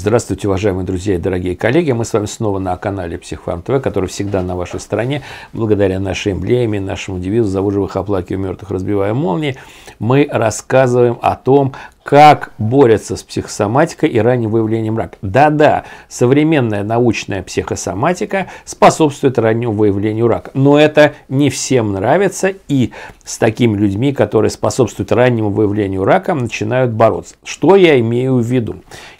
Здравствуйте, уважаемые друзья и дорогие коллеги. Мы с вами снова на канале Психфарм ТВ, который всегда на вашей стороне. Благодаря нашей эмблеме, нашему девизу «За живых оплакиваем мертвых, разбивая молнии», мы рассказываем о том, как борются с психосоматикой и ранним выявлением рака. Да-да, современная научная психосоматика способствует раннему выявлению рака. Но это не всем нравится, и с такими людьми, которые способствуют раннему выявлению рака, начинают бороться. Что я имею в виду?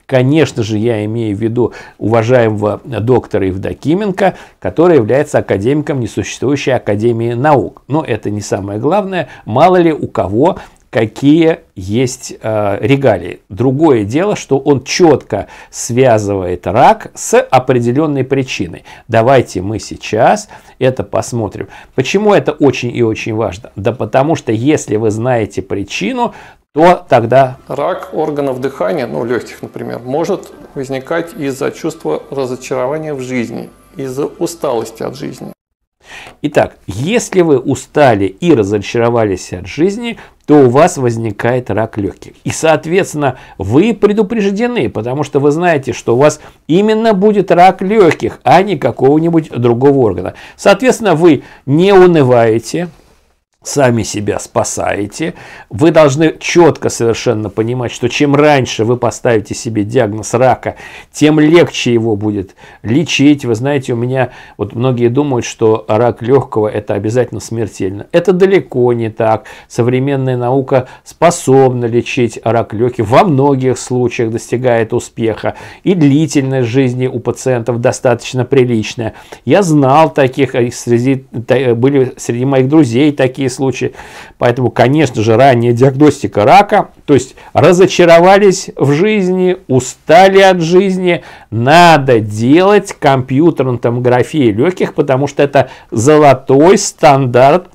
Конечно же, я имею в виду уважаемого доктора Евдокименко, который является академиком несуществующей Академии наук. Но это не самое главное. Мало ли у кого какие есть э, регалии. Другое дело, что он четко связывает рак с определенной причиной. Давайте мы сейчас это посмотрим. Почему это очень и очень важно? Да потому что если вы знаете причину, то тогда... Рак органов дыхания, ну, легких, например, может возникать из-за чувства разочарования в жизни, из-за усталости от жизни. Итак, если вы устали и разочаровались от жизни, то у вас возникает рак легких. И, соответственно, вы предупреждены, потому что вы знаете, что у вас именно будет рак легких, а не какого-нибудь другого органа. Соответственно, вы не унываете, сами себя спасаете. Вы должны четко совершенно понимать, что чем раньше вы поставите себе диагноз рака, тем легче его будет лечить. Вы знаете, у меня вот многие думают, что рак легкого это обязательно смертельно. Это далеко не так. Современная наука способна лечить рак легких. Во многих случаях достигает успеха. И длительность жизни у пациентов достаточно приличная. Я знал таких, среди, были среди моих друзей такие такие случаи. Поэтому, конечно же, ранняя диагностика рака, то есть разочаровались в жизни, устали от жизни, надо делать компьютерную томографию легких, потому что это золотой стандарт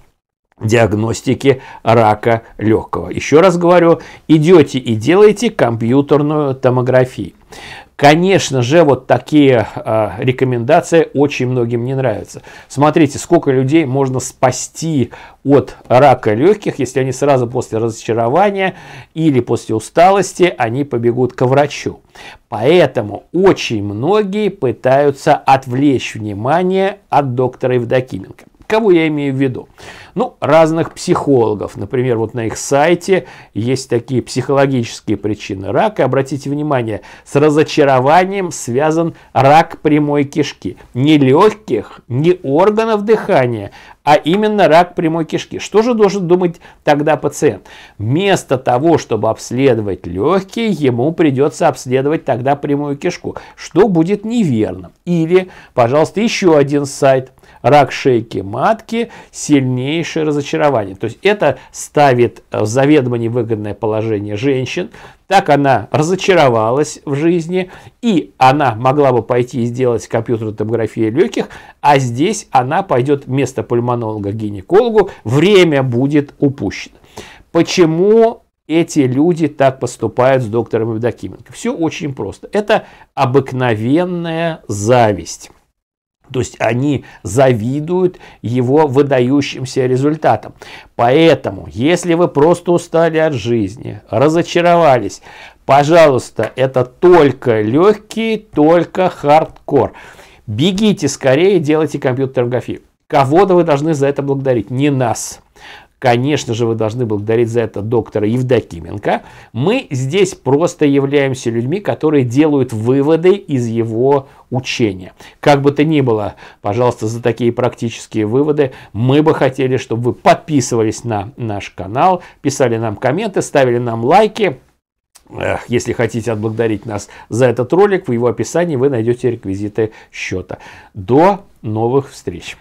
диагностики рака легкого. Еще раз говорю, идете и делаете компьютерную томографию. Конечно же, вот такие э, рекомендации очень многим не нравятся. Смотрите, сколько людей можно спасти от рака легких, если они сразу после разочарования или после усталости, они побегут к врачу. Поэтому очень многие пытаются отвлечь внимание от доктора Евдокименко. Кого я имею в виду? Ну, разных психологов. Например, вот на их сайте есть такие психологические причины рака. Обратите внимание, с разочарованием связан рак прямой кишки. Не легких, не органов дыхания, а именно рак прямой кишки. Что же должен думать тогда пациент? Вместо того, чтобы обследовать легкие, ему придется обследовать тогда прямую кишку, что будет неверно. Или, пожалуйста, еще один сайт Рак шейки матки – сильнейшее разочарование. То есть это ставит в заведомо невыгодное положение женщин. Так она разочаровалась в жизни, и она могла бы пойти и сделать компьютерную томографию легких, а здесь она пойдет вместо пульмонолога к гинекологу, время будет упущено. Почему эти люди так поступают с доктором Евдокименко? Все очень просто. Это обыкновенная зависть. То есть они завидуют его выдающимся результатам. Поэтому, если вы просто устали от жизни, разочаровались, пожалуйста, это только легкий, только хардкор. Бегите скорее, делайте компьютер-графию. Кого-то вы должны за это благодарить, не нас. Конечно же, вы должны благодарить за это доктора Евдокименко. Мы здесь просто являемся людьми, которые делают выводы из его учения. Как бы то ни было, пожалуйста, за такие практические выводы мы бы хотели, чтобы вы подписывались на наш канал, писали нам комменты, ставили нам лайки. Если хотите отблагодарить нас за этот ролик, в его описании вы найдете реквизиты счета. До новых встреч!